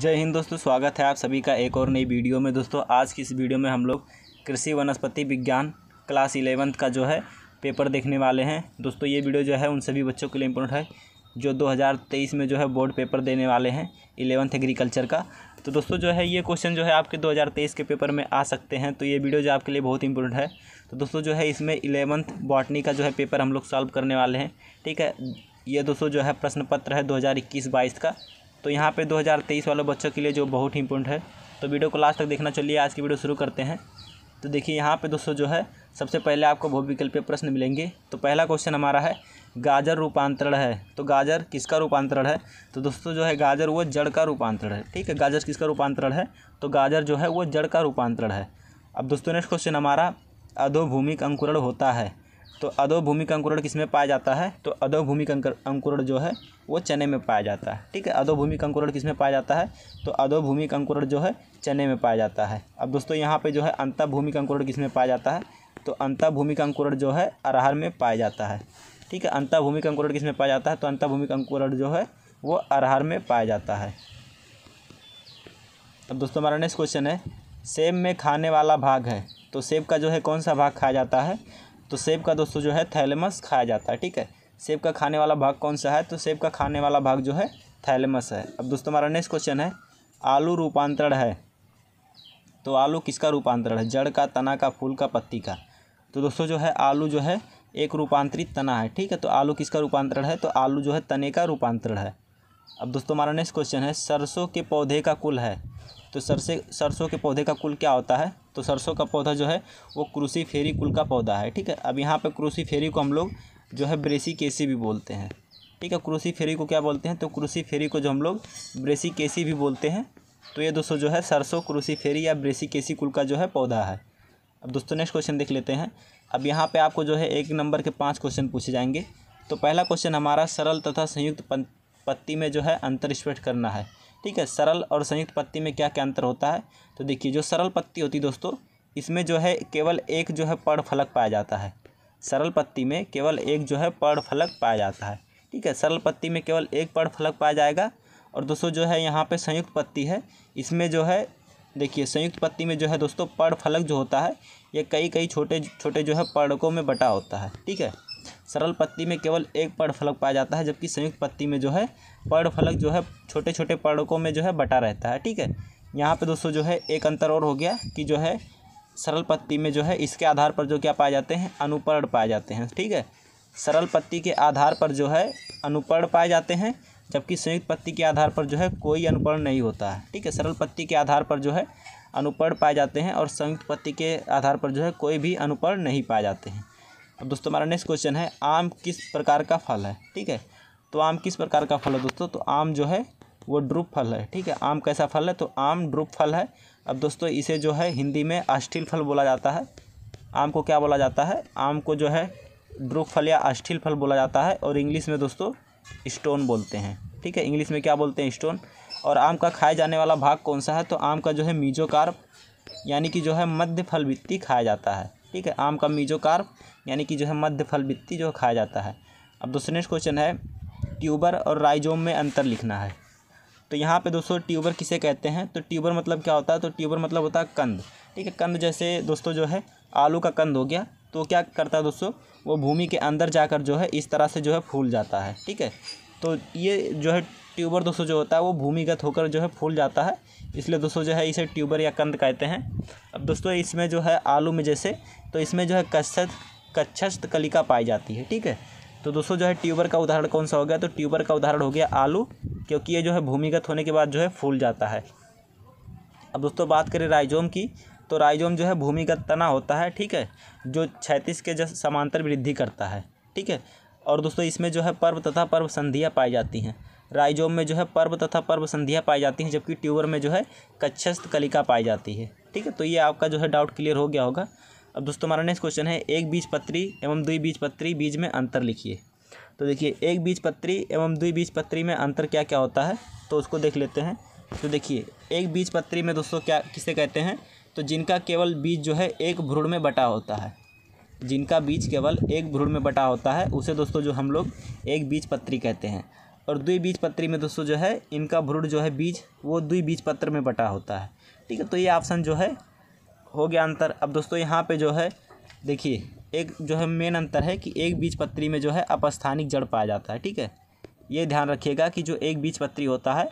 जय हिंद दोस्तों स्वागत है आप सभी का एक और नई वीडियो में दोस्तों आज की इस वीडियो में हम लोग कृषि वनस्पति विज्ञान क्लास इलेवंथ का जो है पेपर देखने वाले हैं दोस्तों ये वीडियो जो है उन सभी बच्चों के लिए इम्पोर्टेंट है जो 2023 में जो है बोर्ड पेपर देने वाले हैं इलेवंथ एग्रीकल्चर का तो दोस्तों जो है ये क्वेश्चन जो है आपके दो के पेपर में आ सकते हैं तो ये वीडियो जो आपके लिए बहुत इंपॉर्टेंट है तो दोस्तों जो है इसमें इलेवंथ बॉटनी का जो है पेपर हम लोग सॉल्व करने वाले हैं ठीक है ये दोस्तों जो है प्रश्न पत्र है दो हज़ार का तो यहाँ पे 2023 वाले बच्चों के लिए जो बहुत ही इंपॉर्टेंट है तो वीडियो को लास्ट तक देखना चलिए आज की वीडियो शुरू करते हैं तो देखिए यहाँ पे दोस्तों जो है सबसे पहले आपको बहुविकल्पीय प्रश्न मिलेंगे तो पहला क्वेश्चन हमारा है गाजर रूपांतरण है तो गाजर किसका रूपांतरण है तो दोस्तों जो है गाजर वो जड़ का रूपांतरण है ठीक है गाजर किसका रूपांतरण है तो गाजर जो है वो जड़ का रूपांतरण है अब दोस्तों नेक्स्ट क्वेश्चन हमारा अधोभूमिक अंकुरण होता है तो अधोभूमि का अंकुरण किस में पाया जाता है तो अधोभूमि का अंकुरण जो है वो चने में पाया जाता है ठीक है अधोभूमि का अंकुरण किस में पाया जाता है तो अधोभूमि का अंकुरण जो है चने में पाया जाता है अब दोस्तों यहाँ पे जो है अंतभूमि का अंकुरण किस में पाया जाता है तो अंतभूमि का अंकुरण जो है अरहर में पाया जाता है ठीक है अंतभूमि का अंकुरण किस में पाया जाता है तो अंतभूमि का अंकुरण जो है वो अरहर में पाया जाता है अब दोस्तों हमारा नेक्स्ट क्वेश्चन है सेब में खाने वाला भाग है तो सेब का जो है कौन सा भाग खाया जाता है तो सेब का दोस्तों जो है थैलेमस खाया जाता है ठीक है सेब का खाने वाला भाग कौन सा है तो सेब का खाने वाला भाग जो है थैलेमस है अब दोस्तों हमारा नेक्स्ट क्वेश्चन है आलू रूपांतरण है तो आलू किसका रूपांतरण है जड़ का तना का फूल का पत्ती का तो दोस्तों जो है आलू जो है एक रूपांतरित तना है ठीक है तो आलू किसका रूपांतरण है तो आलू जो है तने का रूपांतरण है अब दोस्तों हमारा नेक्स्ट क्वेश्चन है सरसों के पौधे का कुल है तो सरसे सरसों के पौधे का कुल क्या होता है तो सरसों का पौधा जो है वो फेरी कुल का पौधा है ठीक है अब यहाँ पर क्रूसी फेरी को हम लोग जो है ब्रेसी केसी भी बोलते हैं ठीक है क्रूसी फेरी को क्या बोलते हैं तो क्रूसी फेरी को जो हम लोग ब्रेसी केसी भी बोलते हैं तो ये दोस्तों जो है सरसों क्रूसी फेरी या ब्रेसी केसी कुल का जो है पौधा है अब दोस्तों नेक्स्ट क्वेश्चन देख लेते हैं अब यहाँ पे आपको जो है एक नंबर के पाँच क्वेश्चन पूछे जाएंगे तो पहला क्वेश्चन हमारा सरल तथा संयुक्त पत्ती में जो है अंतर स्पष्ट करना है ठीक है सरल और संयुक्त पत्ती में क्या क्या अंतर होता है तो देखिए जो सरल पत्ती होती है दोस्तों इसमें जो है केवल एक जो है पड़ फलक पाया जाता है सरल पत्ती में केवल एक जो है पड़ फलक पाया जाता है ठीक है सरल पत्ती में केवल एक पड़ फलक पाया जाएगा और दोस्तों जो है यहाँ पे संयुक्त पत्ती है इसमें जो है देखिए संयुक्त पत्ती में जो है दोस्तों पड़ फलक जो होता है ये कई कई छोटे छोटे जो है पर्णकों में बटा होता है ठीक है सरल पत्ती में केवल एक पर्णफलक पाया जाता है जबकि संयुक्त पत्ती में जो है पर्णफलक जो है छोटे छोटे पर्णकों में जो है बटा रहता है ठीक है यहाँ पे दोस्तों जो है एक अंतर और हो गया कि जो है सरल पत्ती में जो है इसके आधार पर जो क्या पाए जाते हैं अनुपर्ण पाए जाते हैं ठीक है सरल पत्ती के आधार पर जो है अनुपर्ण पाए जाते हैं जबकि संयुक्त पत्ती के आधार पर जो है कोई अनुपर्ण नहीं होता है ठीक है सरल पत्ती के आधार पर जो है अनुपर्ण पाए जाते हैं और संयुक्त पत्ती के आधार पर जो है कोई भी अनुपर्ण नहीं पाए जाते हैं अब दोस्तों हमारा नेक्स्ट क्वेश्चन है आम किस प्रकार का फल है ठीक है तो आम किस प्रकार का फल है दोस्तों तो आम जो है वो ड्रुप फल है ठीक है आम कैसा फल है तो आम ड्रुप फल है अब दोस्तों इसे जो है हिंदी में अष्टिल फल बोला जाता है आम को क्या बोला जाता है आम को जो है ड्रुप फल या अष्टिल फल बोला जाता है और इंग्लिश में दोस्तों स्टोन बोलते हैं ठीक है इंग्लिश में क्या बोलते हैं स्टोन और आम का खाया जाने वाला भाग कौन सा है तो आम का जो है मीजोकार्प यानी कि जो है मध्य फल वित्ती खाया जाता है ठीक है आम का मीजोकार्प यानी कि जो है मध्य फल बित्ती जो खाया जाता है अब दोस्तों नेक्स्ट क्वेश्चन है ट्यूबर और राइजोम में अंतर लिखना है तो यहाँ पे दोस्तों ट्यूबर किसे कहते हैं तो ट्यूबर मतलब क्या होता है तो ट्यूबर मतलब होता है कंद ठीक है कंद जैसे दोस्तों जो है आलू का कंद हो गया तो क्या करता है दोस्तों वो भूमि के अंदर जाकर जो है इस तरह से जो है फूल जाता है ठीक है तो ये जो है ट्यूबर दोस्तों जो होता है वो भूमिगत होकर जो है फूल जाता है इसलिए दोस्तों जो है इसे ट्यूबर या कंद कहते हैं अब दोस्तों इसमें जो है आलू में जैसे तो इसमें जो है कच्छत कच्छस्त कलिका पाई जाती है ठीक है तो दोस्तों जो है ट्यूबर का उदाहरण कौन सा हो गया तो ट्यूबर का उदाहरण हो गया आलू क्योंकि ये जो है भूमिगत होने के बाद जो है फूल जाता है अब दोस्तों बात करें राइजोम की तो राइजोम जो है भूमिगत तना होता है ठीक है जो छैतीस के जस समांतर वृद्धि करता है ठीक है और दोस्तों इसमें जो है पर्व तथा पर्व संधियाँ पाई जाती हैं राइजोम में जो है पर्व तथा पर्व संधियाँ पाई जाती हैं जबकि ट्यूबर में जो है कच्छस्थ कलिका पाई जाती है ठीक है तो ये आपका जो है डाउट क्लियर हो गया होगा अब दोस्तों हमारा नेक्स्ट क्वेश्चन है एक बीज पत्री एवं दुई बीज पत्री बीज में अंतर लिखिए तो देखिए एक बीज पत्री एवं दुई बीज पत्री में अंतर क्या क्या होता है तो उसको देख लेते हैं तो देखिए एक बीज पत्री में दोस्तों क्या किसे कहते हैं तो जिनका केवल बीज जो है एक भ्रूण में बटा होता है जिनका बीज केवल एक भ्रूण में बटा होता है उसे दोस्तों जो हम लोग एक बीज पत्री कहते हैं और दुई बीज पत्री में दोस्तों जो है इनका भ्रूण जो है बीज वो दुई बीज पत्र में बटा होता है ठीक है तो ये ऑप्शन जो है हो गया अंतर अब दोस्तों यहाँ पे जो है देखिए एक जो है मेन अंतर है कि एक बीज पत्री में जो है अपस्थानिक जड़ पाया जाता है ठीक है ये ध्यान रखिएगा कि जो एक बीज पत्री होता है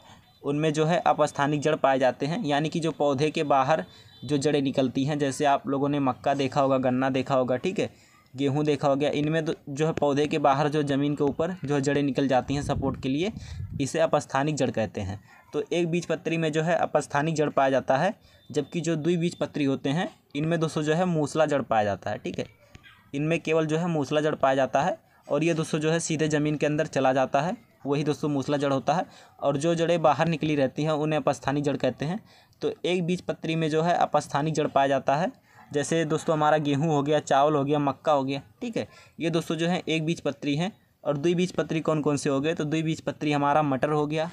उनमें जो है अपस्थानिक जड़ पाए जाते हैं यानी कि जो पौधे के बाहर जो जड़ें निकलती हैं जैसे आप लोगों ने मक्का देखा होगा गन्ना देखा होगा ठीक है गेहूँ देखा हो गया इनमें तो जो है पौधे के बाहर जो ज़मीन के ऊपर जो है जड़ें निकल जाती हैं सपोर्ट के लिए इसे अपस्थानिक जड़ कहते हैं तो एक बीजपत्री में जो है अपस्थानिक जड़ पाया जाता है जबकि जो द्विबीजपत्री होते हैं इनमें दोस्तों जो है मूसला जड़ पाया जाता है ठीक है इनमें केवल जो है मूसला जड़ पाया जाता है और ये दोस्तों जो है सीधे ज़मीन के अंदर चला जाता है वही दोस्तों मूसला जड़ होता है और जो जड़ें बाहर निकली रहती हैं उन्हें अपस्थानिक जड़ कहते हैं तो एक बीज पत्री में जो है अपस्थानिक जड़ पाया जाता है जैसे दोस्तों हमारा गेहूँ हो गया चावल हो गया मक्का हो गया ठीक है ये दोस्तों जो है एक बीज पत्री है और दुई बीज पत्री कौन कौन से हो गए तो दुई बीज पत्री हमारा मटर हो गया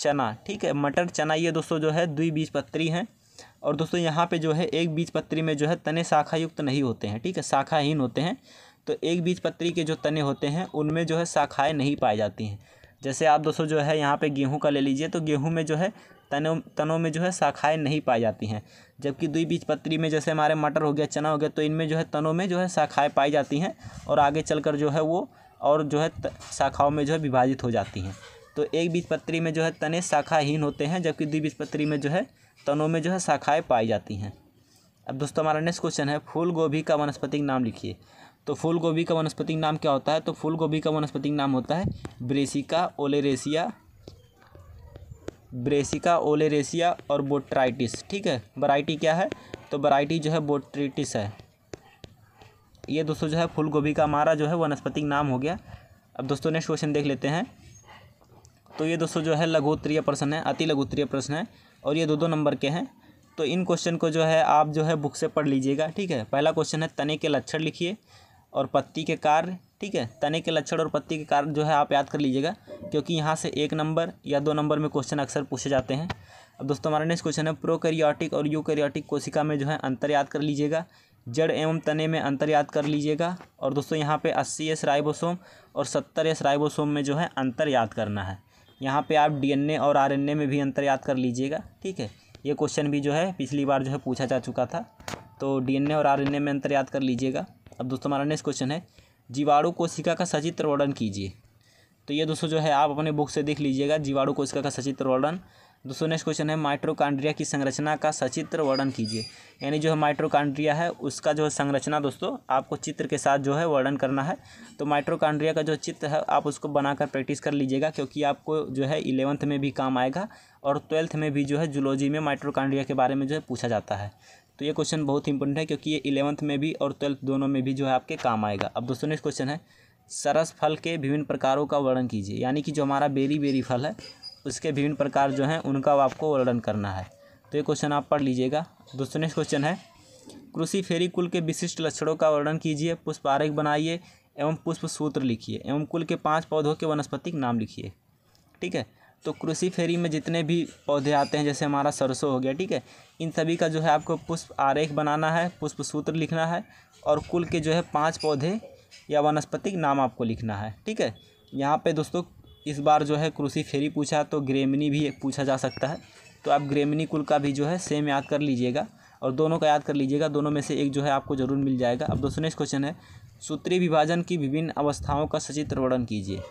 चना ठीक है मटर चना ये दोस्तों जो है दुई बीज पत्री हैं और दोस्तों यहाँ पे जो है एक बीज पत्री में जो है तने शाखायुक्त नहीं होते हैं ठीक है शाखाहीन होते हैं तो एक बीज पत्री के जो तने होते हैं उनमें जो है शाखाएँ नहीं पाई जाती हैं जैसे आप दोस्तों जो है यहाँ पे गेहूँ का ले लीजिए तो गेहूँ में जो है तनों तनों में जो है शाखाएँ नहीं पाई जाती हैं जबकि द्विबीजपत्री में जैसे हमारे मटर हो गया चना हो गया तो इनमें जो है तनों में जो है शाखाएँ पाई जाती हैं और आगे चलकर जो है वो और जो है शाखाओं में जो है विभाजित हो जाती हैं तो एक बीजपत्री में जो है तने शाखाहीन होते हैं जबकि द्विबीजपत्री में जो है तनों में जो है शाखाएँ पाई जाती हैं अब दोस्तों हमारा नेक्स्ट क्वेश्चन है फूल गोभी का वनस्पतिक नाम लिखिए तो फूल गोभी का वनस्पतिक नाम क्या होता है तो फूल गोभी का वनस्पतिक नाम होता है ब्रेसिका ओलेरेसिया ब्रेसिका ओलेरेसिया और बोट्राइटिस ठीक है वराइटी क्या है तो वराइटी जो है बोट्रिटिस है ये दोस्तों जो है फूल गोभी का हमारा जो है वनस्पतिक नाम हो गया अब दोस्तों नेक्स्ट क्वेश्चन देख लेते हैं तो ये दोस्तों जो है लघुत्तरीय प्रश्न है अति लघुत्तरीय प्रश्न है और ये दो दो नंबर के हैं तो इन क्वेश्चन को जो है आप जो है बुक से पढ़ लीजिएगा ठीक है पहला क्वेश्चन है तने के लक्षण लिखिए और पत्ती के कार्य ठीक है तने के लक्षण और पत्ती के कारण जो है आप याद कर लीजिएगा क्योंकि यहाँ से एक नंबर या दो नंबर में क्वेश्चन अक्सर पूछे जाते हैं अब दोस्तों हमारा नेक्स्ट क्वेश्चन है प्रोकैरियोटिक और यूकैरियोटिक कोशिका में जो है अंतर याद कर लीजिएगा जड़ एवं तने में अंतर याद कर लीजिएगा और दोस्तों यहाँ पे अस्सी एस राइबोसोम और सत्तर एस राइबोसोम में जो है अंतर याद करना है यहाँ पे आप डीएनए और आरएनए में भी अंतर याद कर लीजिएगा ठीक है ये क्वेश्चन भी जो है पिछली बार जो है पूछा जा चुका था तो डीएनए और आरएनए में अंतर याद कर लीजिएगा अब दोस्तों हमारा नेक्स्ट क्वेश्चन है जीवाणु कोशिका का सचित्र वर्णन कीजिए तो ये दोस्तों जो है आप अपने बुक से देख लीजिएगा जीवाणु कोशिका का सचित्र वर्णन दोस्तों नेक्स्ट क्वेश्चन है माइट्रोकांड्रिया की संरचना का सचित्र वर्णन कीजिए यानी जो है माइट्रोकांड्रिया है उसका जो है संरचना दोस्तों आपको चित्र के साथ जो है वर्णन करना है तो माइट्रोकांड्रिया का जो चित्र है आप उसको बनाकर प्रैक्टिस कर लीजिएगा क्योंकि आपको जो है इलेवंथ में भी काम आएगा और ट्वेल्थ में भी जो है जुलॉजी में माइट्रोकांड्रिया के बारे में जो है पूछा जाता है तो ये क्वेश्चन बहुत इंपॉर्टेंट है क्योंकि ये इलेवंथ में भी और ट्वेल्थ दोनों में भी जो है आपके काम आएगा अब दोस्तों नेक्स्ट क्वेश्चन है सरस फल के विभिन्न प्रकारों का वर्णन कीजिए यानी कि जो हमारा बेरी बेरी फल है उसके विभिन्न प्रकार जो हैं उनका आपको वर्णन करना है तो ये क्वेश्चन आप पढ़ लीजिएगा दोस्तों नेक्स्ट क्वेश्चन है कृषि फेरी कुल के विशिष्ट लक्षणों का वर्णन कीजिए पुष्प आरेख बनाइए एवं पुष्प सूत्र लिखिए एवं कुल के पाँच पौधों के वनस्पतिक नाम लिखिए ठीक है तो कृषि फेरी में जितने भी पौधे आते हैं जैसे हमारा सरसों हो गया ठीक है इन सभी का जो है आपको पुष्प आरेख बनाना है पुष्प सूत्र लिखना है और कुल के जो है पाँच पौधे या वनस्पतिक नाम आपको लिखना है ठीक है यहाँ पे दोस्तों इस बार जो है कृषि फेरी पूछा तो ग्रेमिनी भी पूछा जा सकता है तो आप ग्रेमिनी कुल का भी जो है सेम याद कर लीजिएगा और दोनों का याद कर लीजिएगा दोनों में से एक जो है आपको जरूर मिल जाएगा अब दोस्तों नेक्स्ट क्वेश्चन है सूत्री विभाजन की विभिन्न अवस्थाओं का सचित्र वर्णन कीजिए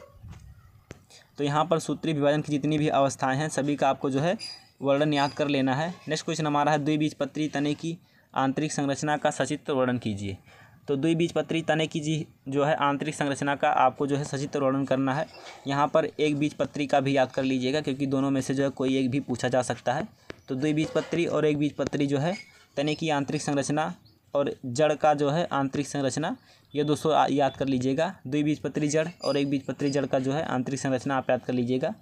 तो यहाँ पर सूत्री विभाजन की जितनी भी अवस्थाएँ हैं सभी का आपको जो है वर्णन याद कर लेना है नेक्स्ट क्वेश्चन हमारा है पत्री तने की आंतरिक संरचना का सचित्र वर्णन कीजिए तो पत्री तने की जी जो है आंतरिक संरचना का आपको जो है सचित्र वर्णन करना है यहाँ पर एक बीज पत्री का भी याद कर लीजिएगा क्योंकि दोनों में से जो है कोई एक भी पूछा जा सकता है तो पत्री और एक बीज पत्री जो है तने की आंतरिक संरचना और जड़ का जो है आंतरिक संरचना ये दोस्तों याद कर लीजिएगा द्वि बीजपत्री जड़ और एक बीजपत्री जड़ का जो है आंतरिक संरचना आप याद कर लीजिएगा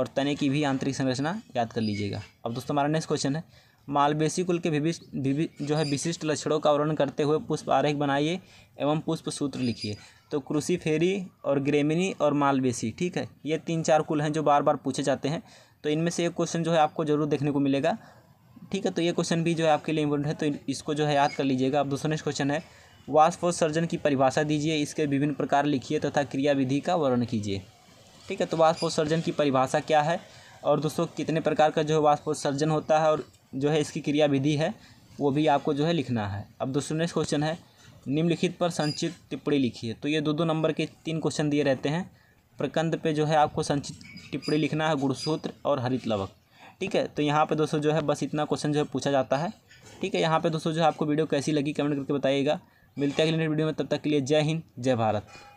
और तने की भी आंतरिक संरचना याद कर लीजिएगा अब दोस्तों हमारा नेक्स्ट क्वेश्चन है मालवेसी कुल के विभिष विभि जो है विशिष्ट लक्षणों का वर्णन करते हुए पुष्प आरेख बनाइए एवं पुष्प सूत्र लिखिए तो कृषि फेरी और ग्रेमिनी और मालवेसी ठीक है ये तीन चार कुल हैं जो बार बार पूछे जाते हैं तो इनमें से एक क्वेश्चन जो है आपको जरूर देखने को मिलेगा ठीक है तो ये क्वेश्चन भी जो है आपके लिए इम्पोर्टेंट है तो इसको जो है याद कर लीजिएगा अब दूसरा नेक्स्ट क्वेश्चन है सर्जन की परिभाषा दीजिए इसके विभिन्न प्रकार लिखिए तथा क्रिया विधि का वर्णन कीजिए ठीक है तो वाष्पोत्सर्जन की परिभाषा क्या है और दोस्तों कितने प्रकार का जो है वाष्पोत्सर्जन होता है और जो है इसकी क्रिया विधि है वो भी आपको जो है लिखना है अब दूसरा नेक्स्ट क्वेश्चन है निम्नलिखित पर संचित टिप्पणी लिखिए तो ये दो दो नंबर के तीन क्वेश्चन दिए रहते हैं प्रकंद पे जो है आपको संचित टिप्पणी लिखना है गुणसूत्र और हरित लवक ठीक है तो यहाँ पे दोस्तों जो है बस इतना क्वेश्चन जो है पूछा जाता है ठीक है यहाँ पे दोस्तों जो है आपको वीडियो कैसी लगी कमेंट करके बताइएगा मिलते हैं अगले वीडियो में तब तक के लिए जय हिंद जय भारत